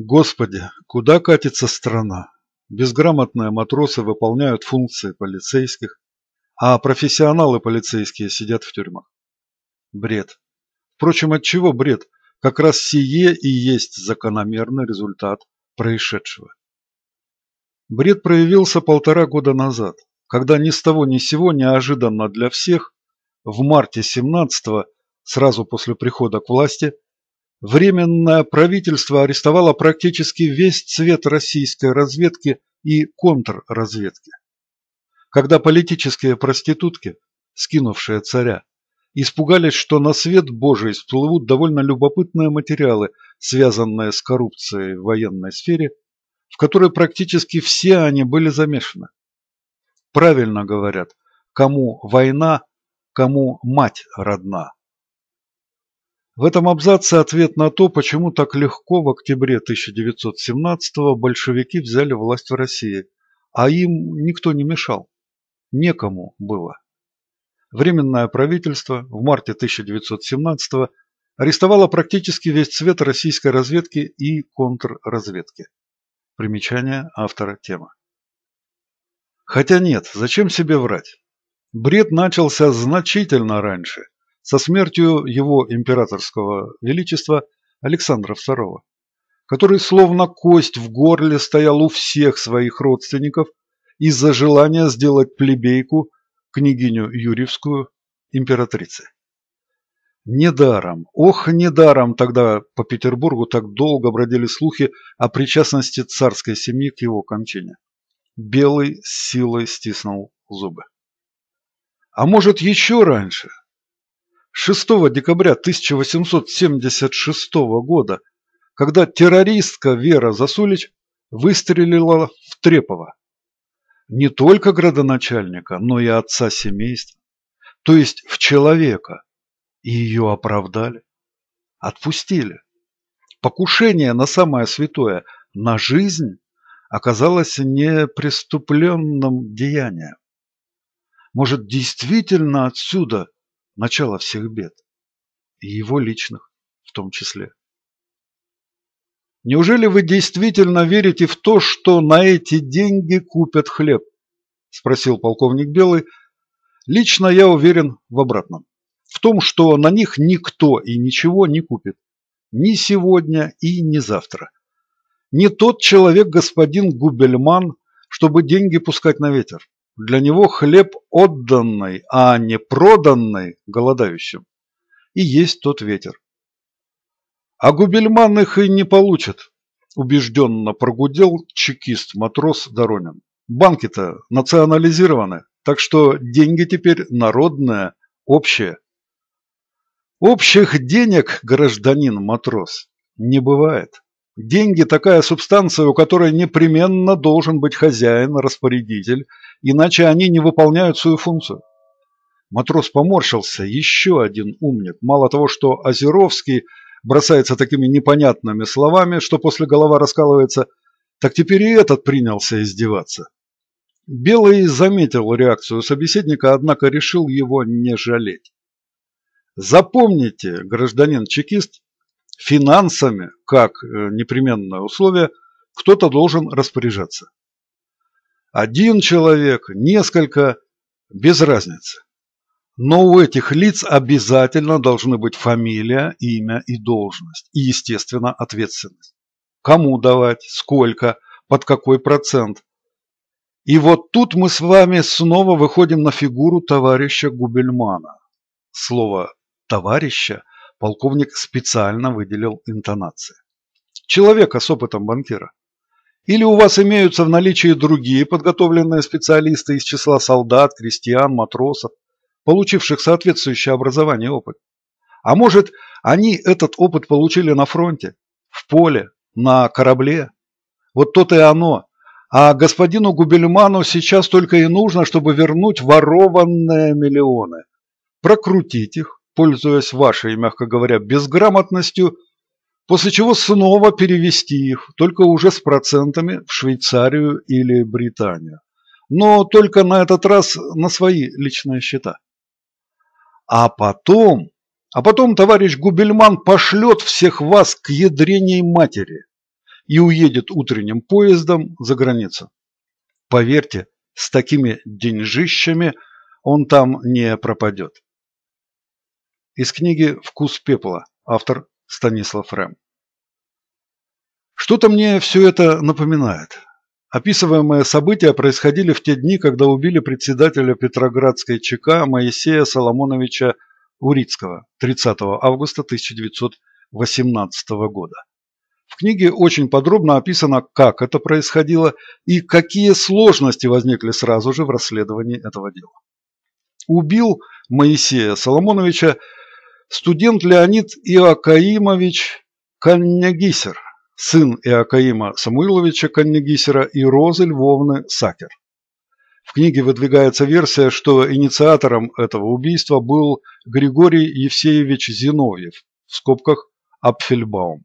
Господи, куда катится страна? Безграмотные матросы выполняют функции полицейских, а профессионалы полицейские сидят в тюрьмах. Бред. Впрочем, от чего бред? Как раз сие и есть закономерный результат происшедшего. Бред проявился полтора года назад, когда ни с того ни сего неожиданно для всех в марте 17 сразу после прихода к власти, Временное правительство арестовало практически весь цвет российской разведки и контрразведки. Когда политические проститутки, скинувшие царя, испугались, что на свет Божий всплывут довольно любопытные материалы, связанные с коррупцией в военной сфере, в которой практически все они были замешаны. Правильно говорят, кому война, кому мать родна. В этом абзаце ответ на то, почему так легко в октябре 1917-го большевики взяли власть в России, а им никто не мешал. Некому было. Временное правительство в марте 1917-го арестовало практически весь цвет российской разведки и контрразведки. Примечание автора темы. Хотя нет, зачем себе врать? Бред начался значительно раньше – со смертью его императорского величества Александра II, который словно кость в горле стоял у всех своих родственников из-за желания сделать плебейку, княгиню Юрьевскую, императрицей. Недаром, ох, недаром тогда по Петербургу так долго бродили слухи о причастности царской семьи к его кончине. Белый с силой стиснул зубы. А может, еще раньше, 6 декабря 1876 года, когда террористка Вера Засулич выстрелила в Трепова. Не только градоначальника, но и отца семейства, то есть в человека. И ее оправдали, отпустили. Покушение на самое святое, на жизнь, оказалось непреступленным деянием. Может, действительно отсюда – начало всех бед, и его личных в том числе. Неужели вы действительно верите в то, что на эти деньги купят хлеб? Спросил полковник Белый. Лично я уверен в обратном. В том, что на них никто и ничего не купит. Ни сегодня и ни завтра. Не тот человек господин Губельман, чтобы деньги пускать на ветер. Для него хлеб отданный, а не проданный голодающим. И есть тот ветер. А Губельман их и не получит, убежденно прогудел чекист-матрос Доронин. Банки-то национализированы, так что деньги теперь народные, общие. Общих денег, гражданин-матрос, не бывает. Деньги – такая субстанция, у которой непременно должен быть хозяин, распорядитель, иначе они не выполняют свою функцию. Матрос поморщился, еще один умник. Мало того, что Озеровский бросается такими непонятными словами, что после голова раскалывается, так теперь и этот принялся издеваться. Белый заметил реакцию собеседника, однако решил его не жалеть. Запомните, гражданин чекист, финансами, как э, непременное условие, кто-то должен распоряжаться. Один человек, несколько, без разницы. Но у этих лиц обязательно должны быть фамилия, имя и должность, и, естественно, ответственность. Кому давать, сколько, под какой процент. И вот тут мы с вами снова выходим на фигуру товарища Губельмана. Слово «товарища» Полковник специально выделил интонации. Человека с опытом банкира. Или у вас имеются в наличии другие подготовленные специалисты из числа солдат, крестьян, матросов, получивших соответствующее образование и опыт. А может, они этот опыт получили на фронте, в поле, на корабле? Вот то-то и оно. А господину Губельману сейчас только и нужно, чтобы вернуть ворованные миллионы. Прокрутить их, пользуясь вашей, мягко говоря, безграмотностью, после чего снова перевести их, только уже с процентами, в Швейцарию или Британию. Но только на этот раз на свои личные счета. А потом, а потом товарищ Губельман пошлет всех вас к ядреней матери и уедет утренним поездом за границу. Поверьте, с такими деньжищами он там не пропадет. Из книги «Вкус пепла», автор Станислав Рэм. Что-то мне все это напоминает. Описываемые события происходили в те дни, когда убили председателя Петроградской ЧК Моисея Соломоновича Урицкого 30 августа 1918 года. В книге очень подробно описано, как это происходило и какие сложности возникли сразу же в расследовании этого дела. Убил Моисея Соломоновича студент Леонид Иакаимович Каннягисер, сын Иакаима Самуиловича Каннягисера и Розы Львовны Сакер. В книге выдвигается версия, что инициатором этого убийства был Григорий Евсеевич Зиновьев, в скобках Апфельбаум.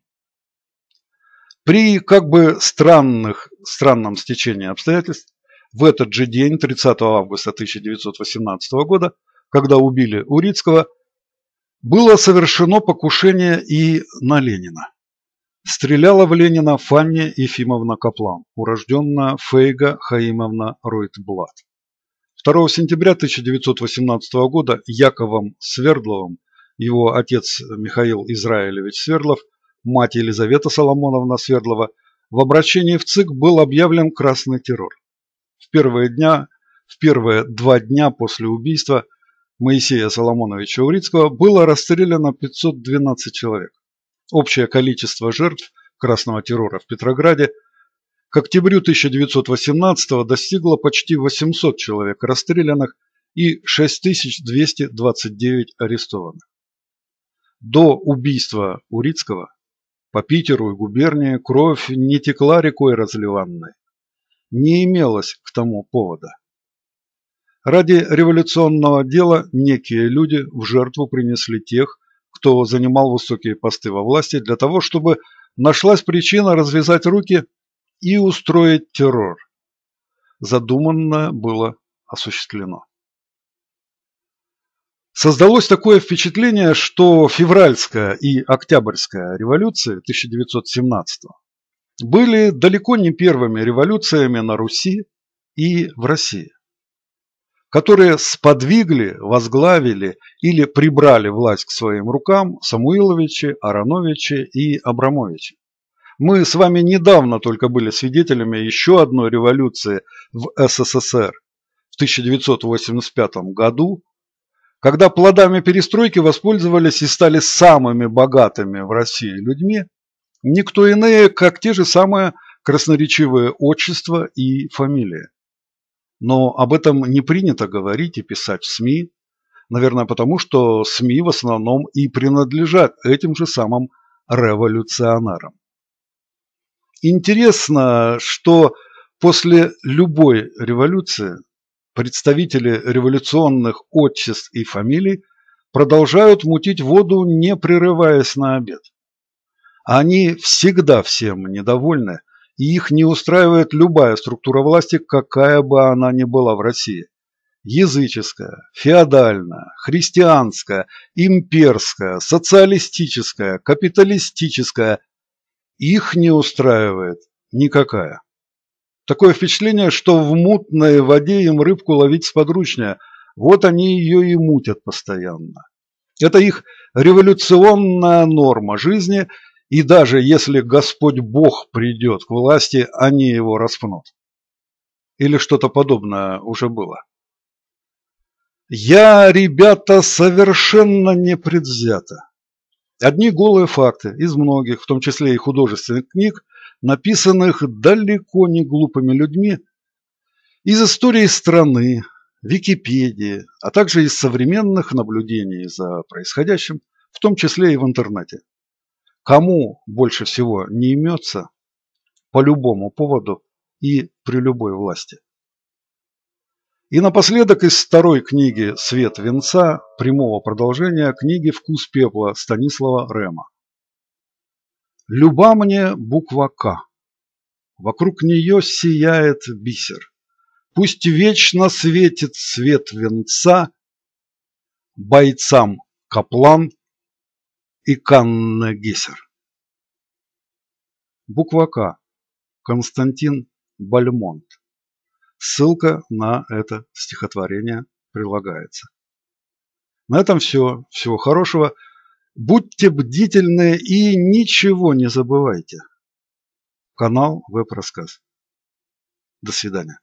При как бы странных, странном стечении обстоятельств, в этот же день, 30 августа 1918 года, когда убили Урицкого, было совершено покушение и на Ленина. Стреляла в Ленина Фанни Ефимовна Каплан, урожденная Фейга Хаимовна Ройтблат. 2 сентября 1918 года Яковом Свердловым, его отец Михаил Израилевич Свердлов, мать Елизавета Соломоновна Свердлова, в обращении в ЦИК был объявлен красный террор. В первые, дня, в первые два дня после убийства Моисея Соломоновича Урицкого было расстреляно 512 человек. Общее количество жертв красного террора в Петрограде к октябрю 1918 достигло почти 800 человек расстрелянных и 6229 арестованных. До убийства Урицкого по Питеру и губернии кровь не текла рекой разливанной. Не имелось к тому повода. Ради революционного дела некие люди в жертву принесли тех, кто занимал высокие посты во власти для того, чтобы нашлась причина развязать руки и устроить террор. Задуманное было осуществлено. Создалось такое впечатление, что февральская и октябрьская революции 1917 были далеко не первыми революциями на Руси и в России которые сподвигли, возглавили или прибрали власть к своим рукам Самуиловичи, Ароновичи и Абрамовичи. Мы с вами недавно только были свидетелями еще одной революции в СССР в 1985 году, когда плодами перестройки воспользовались и стали самыми богатыми в России людьми, никто иные, как те же самые красноречивые отчества и фамилии. Но об этом не принято говорить и писать в СМИ, наверное, потому что СМИ в основном и принадлежат этим же самым революционарам. Интересно, что после любой революции представители революционных отчеств и фамилий продолжают мутить воду, не прерываясь на обед. Они всегда всем недовольны – и их не устраивает любая структура власти, какая бы она ни была в России. Языческая, феодальная, христианская, имперская, социалистическая, капиталистическая. Их не устраивает никакая. Такое впечатление, что в мутной воде им рыбку ловить сподручнее. Вот они ее и мутят постоянно. Это их революционная норма жизни – и даже если Господь Бог придет к власти, они его распнут. Или что-то подобное уже было. Я, ребята, совершенно не предвзято. Одни голые факты из многих, в том числе и художественных книг, написанных далеко не глупыми людьми, из истории страны, Википедии, а также из современных наблюдений за происходящим, в том числе и в интернете. Кому больше всего не имется по любому поводу и при любой власти. И напоследок из второй книги «Свет венца» прямого продолжения книги «Вкус пепла» Станислава Рема. «Люба мне буква К. Вокруг нее сияет бисер. Пусть вечно светит свет венца бойцам Каплан – и Канна Гессер. Буква К. Константин Бальмонт. Ссылка на это стихотворение прилагается. На этом все. Всего хорошего. Будьте бдительны и ничего не забывайте. Канал Веб-рассказ. До свидания.